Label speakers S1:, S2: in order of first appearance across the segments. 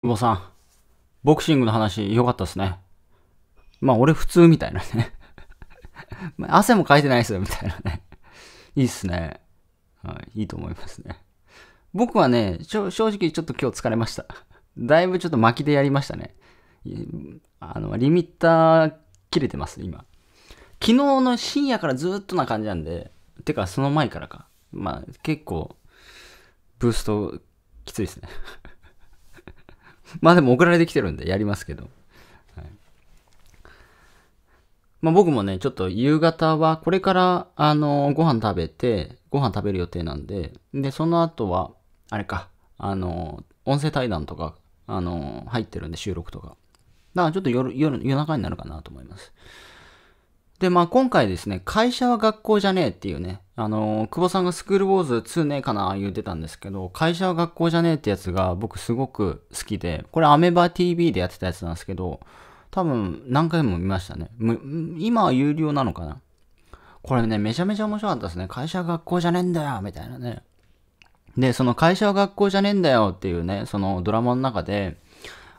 S1: 久保さん、ボクシングの話良かったっすね。まあ俺普通みたいなね 汗もかいてないっすよみたいなねいいっすね。はい、いいと思いますね。僕はね、正直ちょっと今日疲れました。だいぶちょっと巻きでやりましたね。あの、リミッター切れてます、今。昨日の深夜からずっとな感じなんで、てかその前からか。まあ結構、ブーストきついっすね まあでも送られてきてるんでやりますけど。はい、まあ僕もね、ちょっと夕方はこれからあのご飯食べて、ご飯食べる予定なんで、で、その後は、あれか、あの、音声対談とか、あの、入ってるんで収録とか。だからちょっと夜、夜、夜中になるかなと思います。で、まあ今回ですね、会社は学校じゃねえっていうね、あのー、久保さんがスクールウォーズ2ねえかな言うてたんですけど、会社は学校じゃねえってやつが僕すごく好きで、これアメバ TV でやってたやつなんですけど、多分何回も見ましたね。今は有料なのかなこれね、めちゃめちゃ面白かったですね。会社は学校じゃねえんだよみたいなね。で、その会社は学校じゃねえんだよっていうね、そのドラマの中で、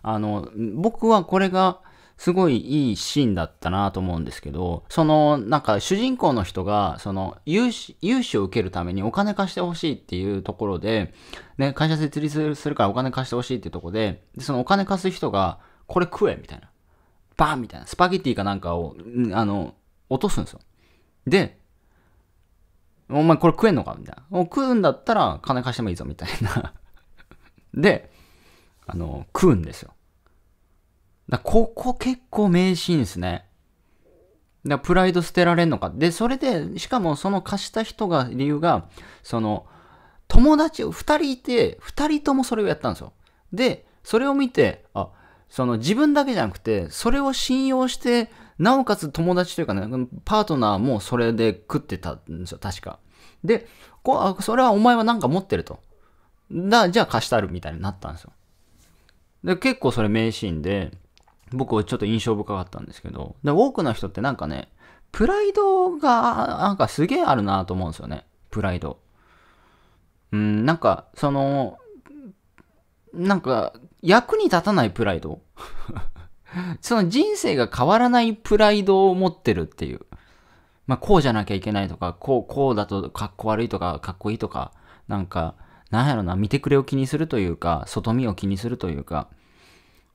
S1: あの、僕はこれが、すごいいいシーンだったなと思うんですけど、その、なんか主人公の人が、その、融資、融資を受けるためにお金貸してほしいっていうところで、ね、会社設立するからお金貸してほしいっていうところで、でそのお金貸す人が、これ食えみたいな。バーンみたいな。スパゲティかなんかを、あの、落とすんですよ。で、お前これ食えんのかみたいな。食うんだったら金貸してもいいぞみたいなで、あの、食うんですよ。だここ結構名シーンですね。だプライド捨てられんのか。で、それで、しかもその貸した人が、理由が、その、友達、を二人いて、二人ともそれをやったんですよ。で、それを見て、あ、その自分だけじゃなくて、それを信用して、なおかつ友達というかね、パートナーもそれで食ってたんですよ、確か。で、こあそれはお前は何か持ってると。だ、じゃあ貸したるみたいになったんですよ。で、結構それ名シーンで、僕はちょっと印象深かったんですけど、で多くの人ってなんかね、プライドがなんかすげえあるなと思うんですよね。プライド。うん、なんか、その、なんか、役に立たないプライド その人生が変わらないプライドを持ってるっていう。まあ、こうじゃなきゃいけないとか、こう、こうだとかっこ悪いとか、かっこいいとか、なんか、なんやろな、見てくれを気にするというか、外見を気にするというか、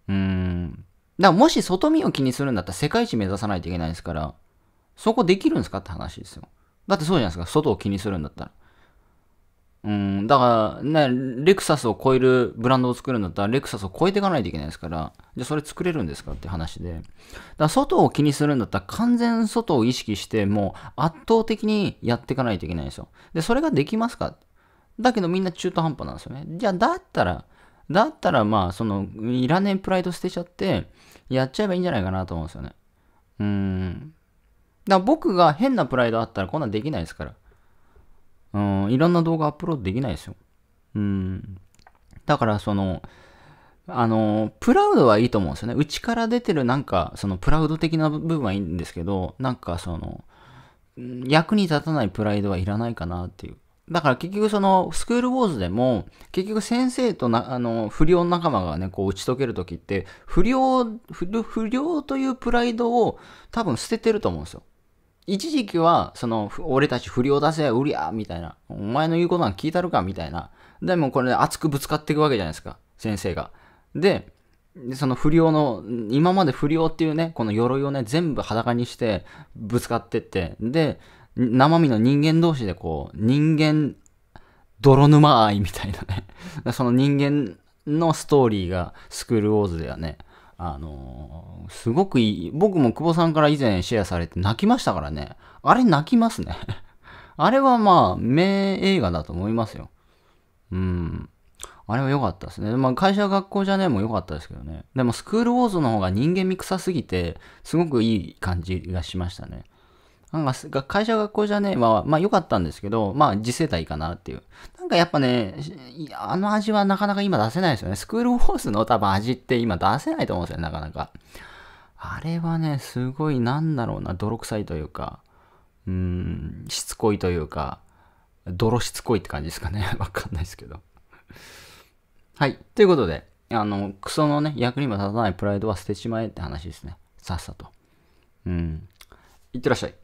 S1: うーん、だからもし外見を気にするんだったら世界一目指さないといけないですから、そこできるんですかって話ですよ。だってそうじゃないですか、外を気にするんだったら。うん、だから、ね、レクサスを超えるブランドを作るんだったら、レクサスを超えていかないといけないですから、じゃあそれ作れるんですかって話で。だから外を気にするんだったら、完全外を意識して、もう圧倒的にやっていかないといけないんですよ。で、それができますかだけどみんな中途半端なんですよね。じゃあ、だったら、だったらまあ、その、いらねえプライド捨てちゃって、やっちゃえばいいんじゃないかなと思うんですよね。うん。だ僕が変なプライドあったらこんなんできないですから。うん、いろんな動画アップロードできないですよ。うん。だからその、あの、プラウドはいいと思うんですよね。内から出てるなんか、そのプラウド的な部分はいいんですけど、なんかその、役に立たないプライドはいらないかなっていう。だから結局そのスクールウォーズでも結局先生となあの不良仲間がねこう打ち解ける時って不良不良というプライドを多分捨ててると思うんですよ。一時期はその俺たち不良だぜうりゃみたいなお前の言うことなん聞いたるかみたいなでもこれ熱くぶつかっていくわけじゃないですか先生が。でその不良の今まで不良っていうねこの鎧をね全部裸にしてぶつかってってで生身の人間同士でこう、人間、泥沼愛みたいなね その人間のストーリーがスクールウォーズではね、あのー、すごくいい。僕も久保さんから以前シェアされて泣きましたからね。あれ泣きますね あれはまあ、名映画だと思いますよ。うん。あれは良かったですね。まあ、会社学校じゃねえも良かったですけどね。でも、スクールウォーズの方が人間味臭すぎて、すごくいい感じがしましたね。なんか、会社学校じゃねえ、まあ、まあ良かったんですけど、まあ次世代かなっていう。なんかやっぱね、あの味はなかなか今出せないですよね。スクールホォースの多分味って今出せないと思うんですよ、なかなか。あれはね、すごいなんだろうな、泥臭いというか、うん、しつこいというか、泥しつこいって感じですかね。わかんないですけど。はい。ということで、あの、クソのね、役にも立たないプライドは捨てちまえって話ですね。さっさと。うん。いってらっしゃい。